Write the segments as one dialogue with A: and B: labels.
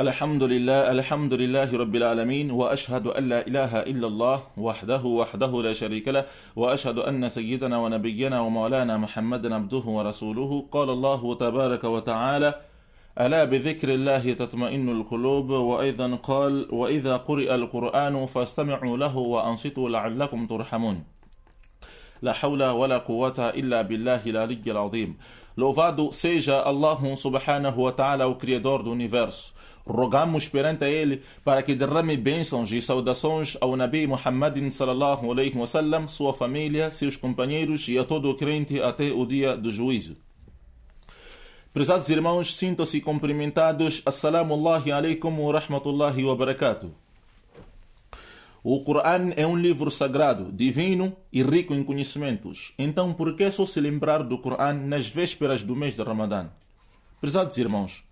A: الحمد لله الحمد لله رب العالمين واشهد ان لا اله الا الله وحده وحده لا شريك له واشهد ان سيدنا ونبينا ومولانا محمدا عبده ورسوله قال الله تبارك وتعالى الا بذكر الله تطمئن القلوب وايضا قال واذا قرئ القران فاستمعوا له وانصتوا لعلكم ترحمون لا حول ولا قوه الا بالله العلي العظيم Louvado seja Allah subhanahu wa ta'ala, o Criador do Universo. Rogamos perante Ele para que derrame bênçãos e saudações ao Nabi Muhammad sallallahu alaihi wasallam, sua família, seus companheiros e a todo o crente até o dia do juízo. Prezados irmãos, sintam-se cumprimentados. Assalamu alaikum wa rahmatullahi wa barakatuh. O Coran é um livro sagrado, divino e rico em conhecimentos. Então, por que só se lembrar do Coran nas vésperas do mês de Ramadã? Prezados irmãos,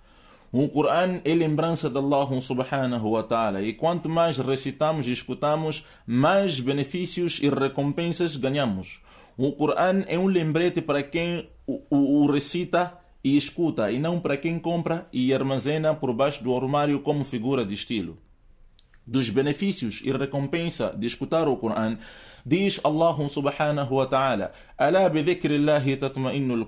A: o Coran é lembrança de Allah subhanahu wa ta'ala e quanto mais recitamos e escutamos, mais benefícios e recompensas ganhamos. O Coran é um lembrete para quem o, o, o recita e escuta, e não para quem compra e armazena por baixo do armário como figura de estilo dos benefícios e recompensa de escutar o Coran, diz Allah subhanahu wa ta'ala: "Ala bi dhikrillahi tatma'innul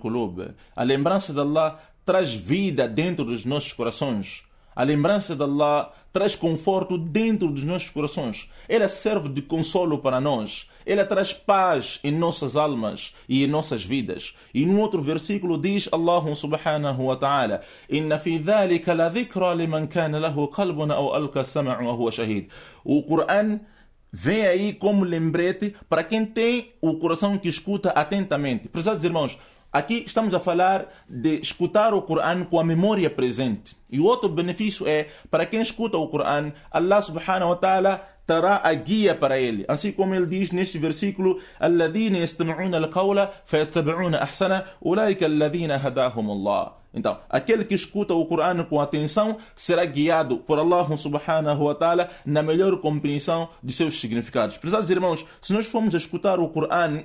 A: A lembrança de Allah traz vida dentro dos nossos corações. A lembrança de Allah traz conforto dentro dos nossos corações. Ela é serve de consolo para nós. Ela traz paz em nossas almas e em nossas vidas. E num outro versículo diz Allah subhanahu wa ta'ala: "Inna fi dhalika la dhikra liman kana lahu qalbun aw alka sam'an wa huwa shahid." O Coran Vem aí como lembrete para quem tem o coração que escuta atentamente. Prezados irmãos, Aqui estamos a falar de escutar o Coran com a memória presente. E o outro benefício é, para quem escuta o Coran, Allah subhanahu wa ta'ala terá a guia para ele. Assim como ele diz neste versículo: "Alladhina yastami'una al-qawla ahsana, ulaika alladhina hadahum Allah." Então, aquele que escuta o Corão com atenção será guiado por Allah subhanahu wa ta'ala na melhor compreensão de seus significados. Prezados irmãos, se nós formos escutar o Corão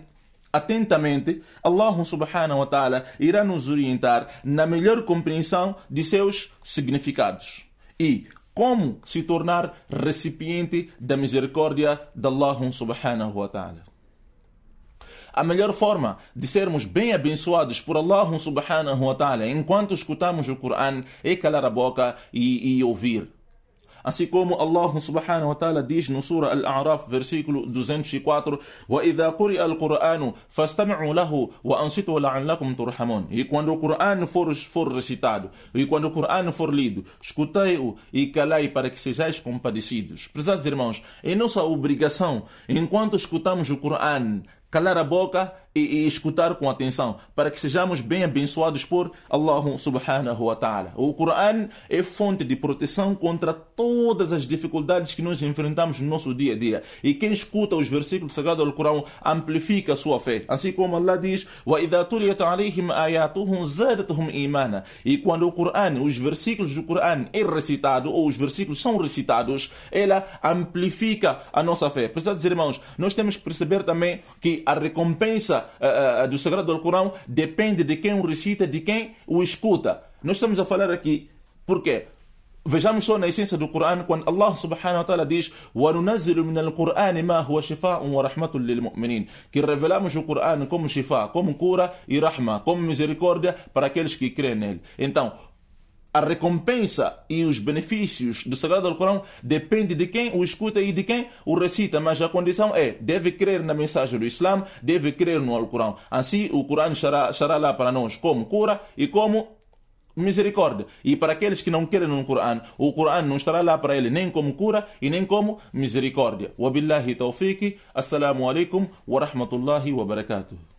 A: atentamente, Allah subhanahu wa ta'ala irá nos orientar na melhor compreensão de seus significados e como se tornar recipiente da misericórdia de Allah subhanahu wa ta'ala. A melhor forma de sermos bem abençoados por Allah subhanahu wa ta'ala enquanto escutamos o Coran é calar a boca e, e ouvir. Assim como Allah subhanahu wa ta'ala diz no Surah Al-A'raf, versículo 204, وَإِذَا قُرِئَ E quando o Corão for, for recitado, e quando o Corão for lido, escutai-o e calai para que sejais compadecidos. Prezados irmãos, é nossa obrigação, enquanto escutamos o Corão, calar a boca e, e, escutar com atenção, para que sejamos bem abençoados por Allah subhanahu wa ta'ala. O Coran é fonte de proteção contra todas as dificuldades que nós enfrentamos no nosso dia a dia. E quem escuta os versículos sagrados do Corão amplifica a sua fé. Assim como Allah diz: وَإِذَا E quando o Coran, os versículos do Coran é recitado, ou os versículos são recitados, ela amplifica a nossa fé. Precisa irmãos, nós temos que perceber também que a recompensa eh, eh, eh, do sagrado do Sagrado Alcorão depende de quem o recita, de quem o escuta. Nós estamos a falar aqui, porque Vejamos só na essência do Corão, quando Allah subhanahu wa ta'ala diz Que revelamos o Corão como shifa, como cura e rahma, como misericórdia para aqueles que creem nele. Então, a recompensa e os benefícios do Sagrado Alcorão depende de quem o escuta e de quem o recita, mas a condição é deve crer na mensagem do Islã, deve crer no Alcorão. Assim, o Corão estará, estará lá para nós como cura e como misericórdia. E para aqueles que não querem no Corão, o Corão não estará lá para ele nem como cura e nem como misericórdia. Wabillahi tawfiqi. Assalamu alaikum wa rahmatullahi wa barakatuh.